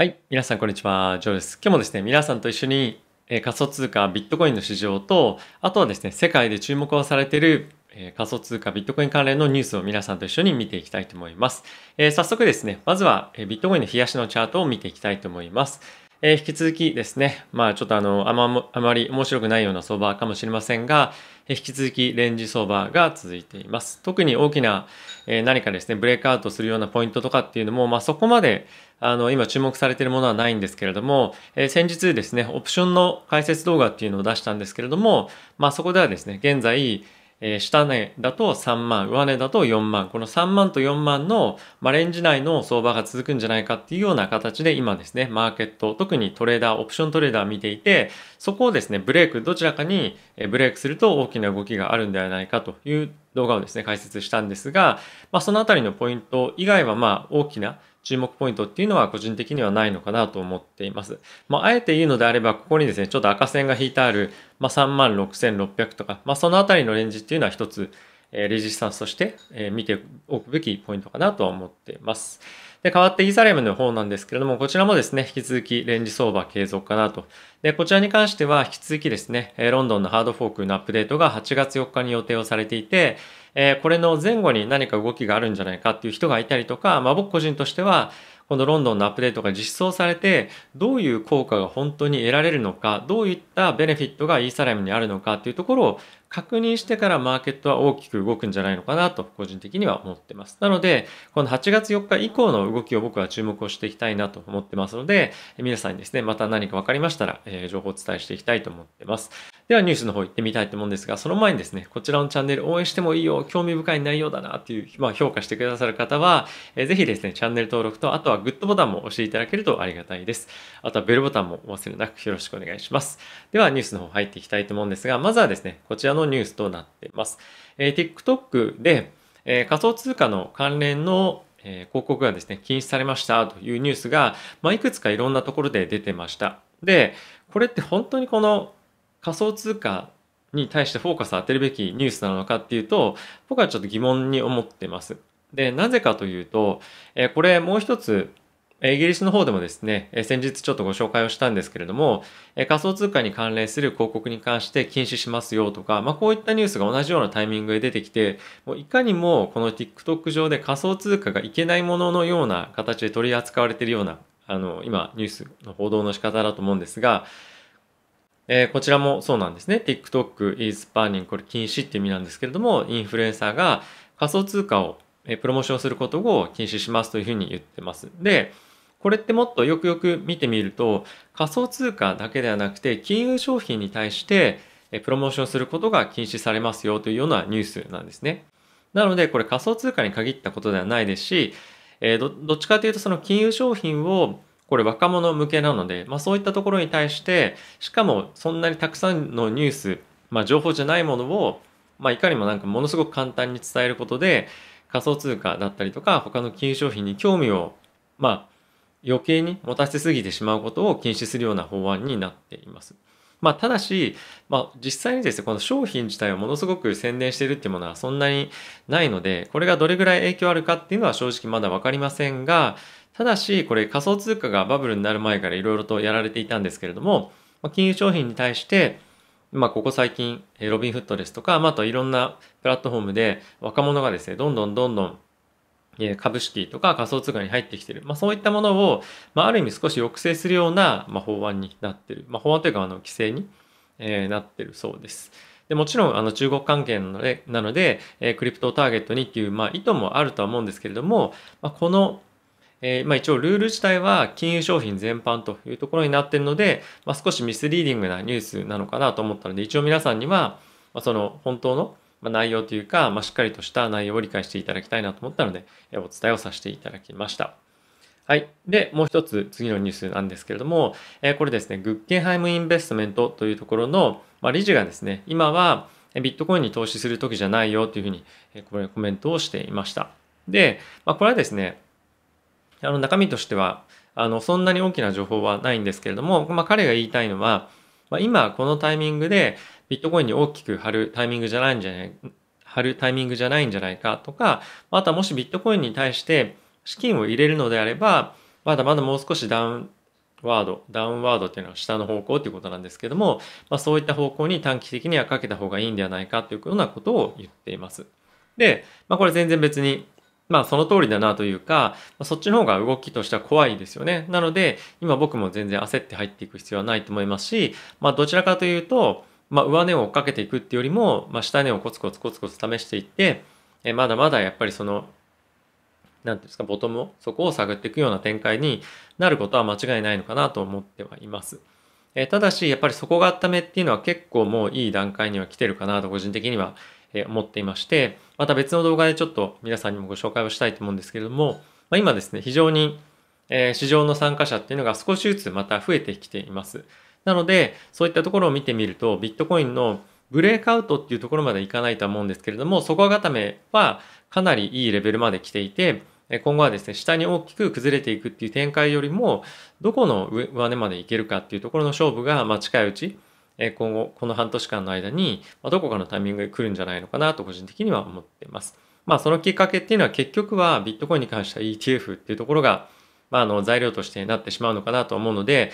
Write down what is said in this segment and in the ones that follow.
はい。皆さん、こんにちは。ジョーです。今日もですね、皆さんと一緒に、えー、仮想通貨ビットコインの市場と、あとはですね、世界で注目をされている、えー、仮想通貨ビットコイン関連のニュースを皆さんと一緒に見ていきたいと思います。えー、早速ですね、まずは、えビットコインの冷やしのチャートを見ていきたいと思います。えー、引き続きですね、まあちょっとあの、あま、あまり面白くないような相場かもしれませんが、えー、引き続きレンジ相場が続いています。特に大きな、えー、何かですね、ブレイクアウトするようなポイントとかっていうのも、まあそこまで、あの、今注目されているものはないんですけれども、えー、先日ですね、オプションの解説動画っていうのを出したんですけれども、まあそこではですね、現在、えー、下値だと3万、上値だと4万、この3万と4万の、まあ、レンジ内の相場が続くんじゃないかっていうような形で今ですね、マーケット、特にトレーダー、オプショントレーダー見ていて、そこをですね、ブレイク、どちらかにブレイクすると大きな動きがあるんではないかという動画をですね、解説したんですが、まあ、そのあたりのポイント以外はまあ大きな注目ポイントっていうのは個人的にはないのかなと思っています。まあ、あえて言うのであれば、ここにですね、ちょっと赤線が引いてある、まあ、36,600とか、まあ、そのあたりのレンジっていうのは一つ、えレジスタンスとして、え見ておくべきポイントかなとは思っています。で、変わってイーサリアムの方なんですけれども、こちらもですね、引き続きレンジ相場継続かなと。で、こちらに関しては引き続きですね、ロンドンのハードフォークのアップデートが8月4日に予定をされていて、えこれの前後に何か動きがあるんじゃないかっていう人がいたりとか、まあ僕個人としては、このロンドンのアップデートが実装されて、どういう効果が本当に得られるのか、どういったベネフィットがイーサリアムにあるのかっていうところを確認してからマーケットは大きく動くんじゃないのかなと個人的には思ってます。なので、この8月4日以降の動きを僕は注目をしていきたいなと思ってますので、皆さんにですね、また何か分かりましたら、え情報をお伝えしていきたいと思ってます。ではニュースの方行ってみたいと思うんですが、その前にですね、こちらのチャンネル応援してもいいよ、興味深い内容だなっていう、まあ、評価してくださる方は、えー、ぜひですね、チャンネル登録と、あとはグッドボタンも押していただけるとありがたいです。あとはベルボタンも忘れなくよろしくお願いします。ではニュースの方入っていきたいと思うんですが、まずはですね、こちらのニュースとなっています。えー、TikTok で、えー、仮想通貨の関連のえ広告がですね、禁止されましたというニュースが、まあ、いくつかいろんなところで出てました。で、これって本当にこの仮想通貨に対してフォーカスを当てるべきニュースなのかっていうと、僕はちょっと疑問に思ってます。で、なぜかというと、えこれもう一つ、イギリスの方でもですね、先日ちょっとご紹介をしたんですけれども、仮想通貨に関連する広告に関して禁止しますよとか、まあ、こういったニュースが同じようなタイミングで出てきて、もういかにもこの TikTok 上で仮想通貨がいけないもののような形で取り扱われているような、あの、今ニュースの報道の仕方だと思うんですが、えー、こちらもそうなんですね。TikTok is banning これ禁止っていう意味なんですけれども、インフルエンサーが仮想通貨を、えプロモーションすることを禁止しますというふうに言ってます。で、これってもっとよくよく見てみると、仮想通貨だけではなくて、金融商品に対して、えプロモーションすることが禁止されますよというようなニュースなんですね。なので、これ仮想通貨に限ったことではないですし、えー、どっちかというとその金融商品をこれ若者向けなので、まあ、そういったところに対してしかもそんなにたくさんのニュース、まあ、情報じゃないものを、まあ、いかにもなんかものすごく簡単に伝えることで仮想通貨だったりとか他の金融商品に興味をまあ余計に持たせすぎてしまうことを禁止するような法案になっています。まあ、ただし、まあ、実際にですね、この商品自体をものすごく宣伝しているっていうものはそんなにないので、これがどれぐらい影響あるかっていうのは正直まだわかりませんが、ただし、これ仮想通貨がバブルになる前からいろいろとやられていたんですけれども、金融商品に対して、まあ、ここ最近、ロビンフットですとか、まあ、といろんなプラットフォームで若者がですね、どんどんどんどん株式とか仮想通貨に入ってきてる。まあ、そういったものを、まあ、ある意味少し抑制するような、まあ、法案になってる。まあ、法案というか、あの、規制に、えー、なってるそうです。でもちろん、あの、中国関係なので、なのでえー、クリプトをターゲットにっていう、まあ、意図もあるとは思うんですけれども、まあ、この、えー、まあ、一応ルール自体は金融商品全般というところになってるので、まあ、少しミスリーディングなニュースなのかなと思ったので一応皆さんには、まあ、その本当の内容というか、まあ、しっかりとした内容を理解していただきたいなと思ったので、えー、お伝えをさせていただきました。はい。で、もう一つ次のニュースなんですけれども、えー、これですね、グッケンハイムインベストメントというところの、まあ、理事がですね、今はビットコインに投資する時じゃないよというふうに、えコメントをしていました。で、まあ、これはですね、あの中身としてはあのそんなに大きな情報はないんですけれども、まあ、彼が言いたいのは、まあ、今このタイミングでビットコインに大きく貼るタイミングじゃないんじゃない貼るタイミングじゃないんじゃないかとかあともしビットコインに対して資金を入れるのであればまだまだもう少しダウンワードダウンワードっていうのは下の方向ということなんですけども、まあ、そういった方向に短期的にはかけた方がいいんではないかというようなことを言っています。で、まあ、これ全然別にまあその通りだなというか、そっちの方が動きとしては怖いですよね。なので、今僕も全然焦って入っていく必要はないと思いますし、まあどちらかというと、まあ上値を追っかけていくっていうよりも、まあ下値をコツコツコツコツ試していって、えまだまだやっぱりその、なんていうんですか、ボトムを、そこを探っていくような展開になることは間違いないのかなと思ってはいます。えただし、やっぱりそこが温めっていうのは結構もういい段階には来てるかなと個人的には思っていまして、また別の動画でちょっと皆さんにもご紹介をしたいと思うんですけれども、ま今ですね、非常に市場の参加者っていうのが少しずつまた増えてきています。なので、そういったところを見てみると、ビットコインのブレイクアウトっていうところまでいかないとは思うんですけれども、底固めはかなりいいレベルまで来ていて、今後はですね、下に大きく崩れていくっていう展開よりも、どこの上値までいけるかっていうところの勝負が、ま近いうち、え今後この半年間の間に、まどこかのタイミングで来るんじゃないのかなと個人的には思っています。まあ、そのきっかけっていうのは結局はビットコインに関しては ETF っていうところが、まあ、あの材料としてなってしまうのかなと思うので、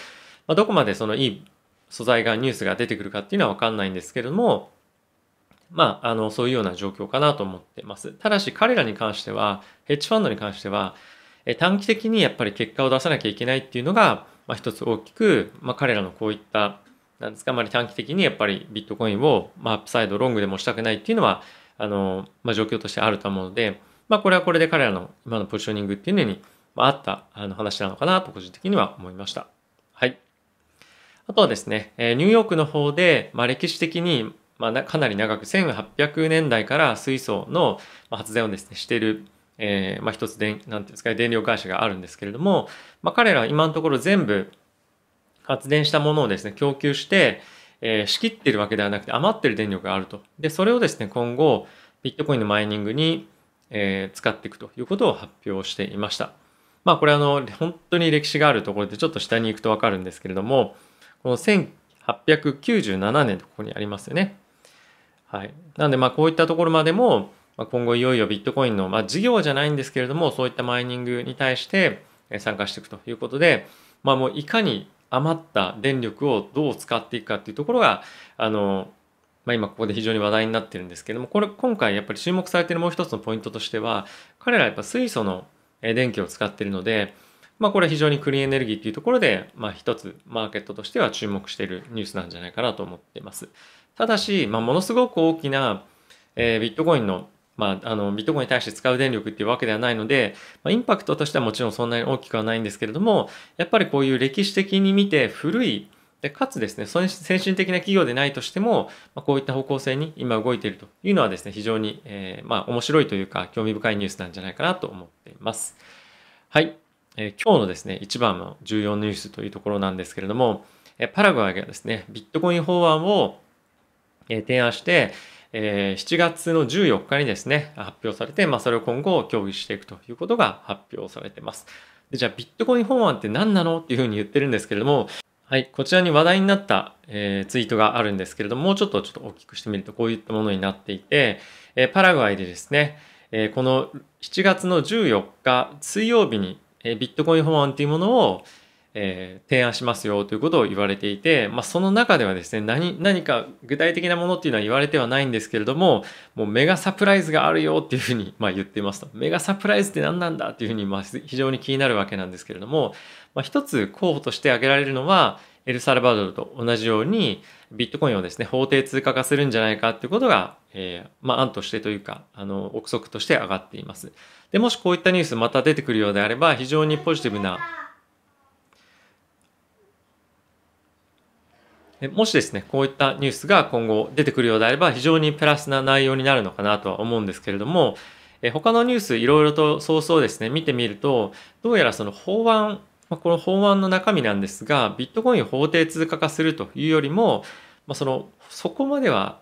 まどこまでそのいい素材がニュースが出てくるかっていうのは分かんないんですけれども、まあ、あのそういうような状況かなと思ってます。ただし彼らに関してはヘッジファンドに関しては短期的にやっぱり結果を出さなきゃいけないっていうのが、まあ、一つ大きく、まあ、彼らのこういったなんですか、まあ、短期的にやっぱりビットコインを、まあ、アップサイドロングでもしたくないっていうのは、あの、まあ、状況としてあると思うので、まあ、これはこれで彼らの今のポジショニングっていうのに、まあ、あったあの話なのかなと個人的には思いました。はい。あとはですね、えニューヨークの方で、まあ、歴史的に、まあ、かなり長く1800年代から水素の発電をですね、している、えー、まあ、一つ電、なんていうんですか電力会社があるんですけれども、まあ、彼らは今のところ全部、発電したものをですね、供給して、えー、仕切ってるわけではなくて余ってる電力があると。で、それをですね、今後、ビットコインのマイニングに、えー、使っていくということを発表していました。まあこれあの、本当に歴史があるところでちょっと下に行くとわかるんですけれども、この1897年とここにありますよね。はい。なんでまあこういったところまでも、まあ、今後いよいよビットコインの、まあ事業じゃないんですけれども、そういったマイニングに対して参加していくということで、まあもういかに余った電力をどう使っていくかっていうところがあの、まあ、今ここで非常に話題になってるんですけどもこれ今回やっぱり注目されてるもう一つのポイントとしては彼らやっぱ水素の電気を使ってるので、まあ、これ非常にクリーンエネルギーっていうところで、まあ、一つマーケットとしては注目しているニュースなんじゃないかなと思っています。ただし、まあ、ものすごく大きな、えー、ビットコインのまあ、あのビットコインに対して使う電力っていうわけではないので、まあ、インパクトとしてはもちろんそんなに大きくはないんですけれどもやっぱりこういう歴史的に見て古いでかつですね先進的な企業でないとしても、まあ、こういった方向性に今動いているというのはですね非常に、えー、まあ面白いというか興味深いニュースなんじゃないかなと思っています。はい、えー、今日のですね一番の重要ニュースというところなんですけれども、えー、パラグアイがですねビットコイン法案を、えー、提案して、7月の14日にですね、発表されて、まあ、それを今後協議していくということが発表されてます。でじゃあ、ビットコイン法案って何なのっていうふうに言ってるんですけれども、はい、こちらに話題になった、えー、ツイートがあるんですけれども、もうちょっとちょっと大きくしてみると、こういったものになっていて、えー、パラグアイでですね、えー、この7月の14日水曜日に、えー、ビットコイン法案というものを、えー、提案しますよということを言われていて、まあ、その中ではですね何何か具体的なものっていうのは言われてはないんですけれどももうメガサプライズがあるよっていうふうに、まあ、言ってますとメガサプライズって何なんだっていうふうに、まあ、非常に気になるわけなんですけれども、まあ、一つ候補として挙げられるのはエルサルバドルと同じようにビットコインをですね法定通貨化するんじゃないかっていうことが、えー、まあ、案としてというかあの憶測として上がっていますでもしこういったニュースまた出てくるようであれば非常にポジティブなもしですね、こういったニュースが今後出てくるようであれば、非常にプラスな内容になるのかなとは思うんですけれども、え他のニュースいろいろと早々ですね、見てみると、どうやらその法案、まこの法案の中身なんですが、ビットコインを法定通貨化するというよりも、まそのそこまでは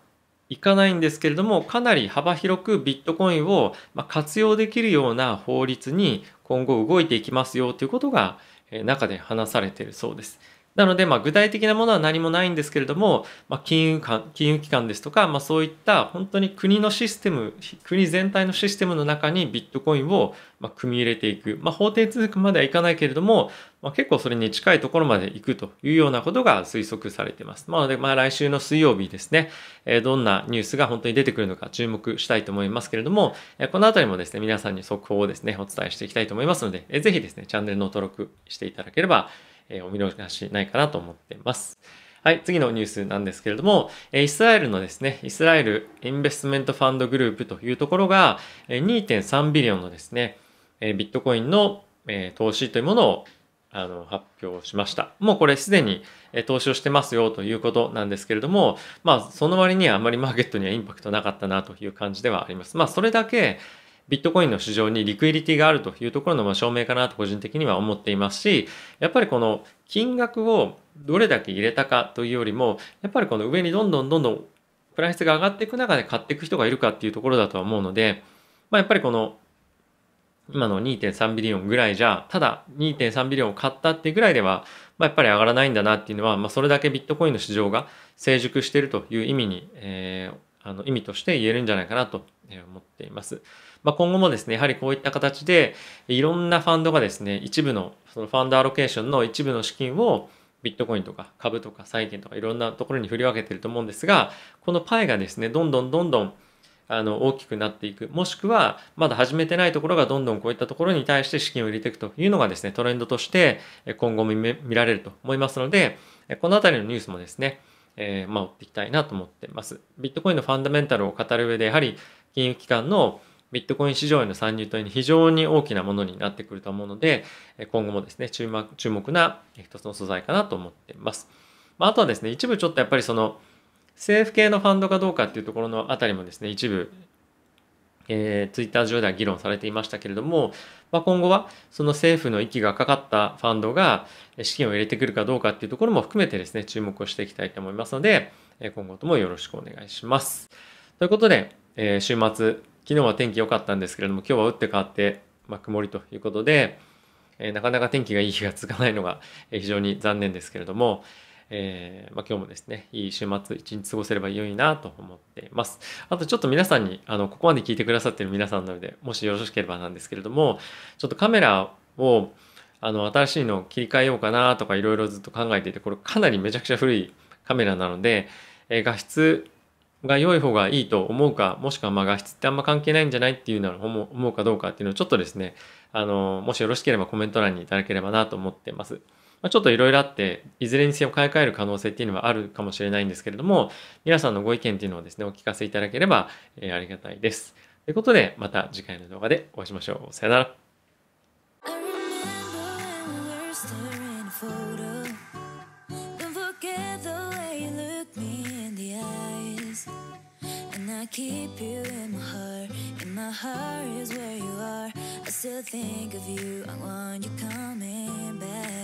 いかないんですけれども、かなり幅広くビットコインを活用できるような法律に今後動いていきますよということが中で話されているそうです。なので、まあ、具体的なものは何もないんですけれども、まあ、金融間金融機関ですとか、まあ、そういった本当に国のシステム国全体のシステムの中にビットコインをま組み入れていく、まあ、法定通貨まではいかないけれども、まあ、結構それに近いところまで行くというようなことが推測されています。なので、まあ、来週の水曜日ですね、えどんなニュースが本当に出てくるのか注目したいと思いますけれども、えこのあたりもですね、皆さんに速報をですね、お伝えしていきたいと思いますので、えぜひですね、チャンネルの登録していただければ、えお見逃しないかなと思っています。はい、次のニュースなんですけれども、イスラエルのですね、イスラエルインベストメントファンドグループというところが、2.3ビリオンのですね、ビットコインの投資というものをあの発表しました。もうこれすでに投資をしてますよということなんですけれども、まあその割にはあまりマーケットにはインパクトなかったなという感じではあります。まあそれだけビットコインの市場にリクエリティがあるというところのま証明かなと個人的には思っていますし、やっぱりこの金額をどれだけ入れたかというよりも、やっぱりこの上にどんどんどんどんプライスが上がっていく中で買っていく人がいるかっていうところだとは思うので、まあ、やっぱりこの今の2.3ビリオンぐらいじゃ、ただ2.3ビリオンを買ったってぐらいでは、まあ、やっぱり上がらないんだなっていうのは、まあ、それだけビットコインの市場が成熟しているという意味に、えー、あの意味として言えるんじゃないかなと思っています。まあ、今後もですね、やはりこういった形で、いろんなファンドがですね、一部の、そのファンドアロケーションの一部の資金を、ビットコインとか株とか債券とかいろんなところに振り分けてると思うんですが、このパイがですね、どんどんどんどんあの大きくなっていく、もしくはまだ始めてないところがどんどんこういったところに対して資金を入れていくというのがですね、トレンドとして今後も見られると思いますので、このあたりのニュースもですね、えー、まあ、追っていきたいなと思ってます。ビットコインのファンダメンタルを語る上で、やはり金融機関のビットコイン市場への参入というのは非常に大きなものになってくると思うので、今後もですね、注目注目な一つの素材かなと思っています。まあ、あとはですね、一部ちょっとやっぱりその、政府系のファンドかどうかっていうところのあたりもですね、一部、えー、ツイッター上では議論されていましたけれども、まあ、今後はその政府の息がかかったファンドが資金を入れてくるかどうかっていうところも含めてですね、注目をしていきたいと思いますので、今後ともよろしくお願いします。ということで、えー、週末、昨日は天気良かったんですけれども、今日は打って変わって、まあ、曇りということで、えー、なかなか天気がいい日が続かないのが、え非常に残念ですけれども、えー、まあ、今日もですね、いい週末、一日過ごせれば良いなと思っています。あとちょっと皆さんに、あの、ここまで聞いてくださってる皆さんなので、もしよろしければなんですけれども、ちょっとカメラを、あの、新しいのを切り替えようかなとかいろいろずっと考えていて、これかなりめちゃくちゃ古いカメラなので、えー、画質が良い方がいいと思うか、もしくはまあ画質ってあんま関係ないんじゃないっていうのは思うかどうかっていうのをちょっとですね、あの、もしよろしければコメント欄にいただければなと思ってます。まあ、ちょっといろいろあって、いずれにせよ買い替える可能性っていうのはあるかもしれないんですけれども、皆さんのご意見っていうのをですね、お聞かせいただければ、えありがたいです。ということで、また次回の動画でお会いしましょう。さよなら。keep you in my heart And my heart is where you are I still think of you I want you coming back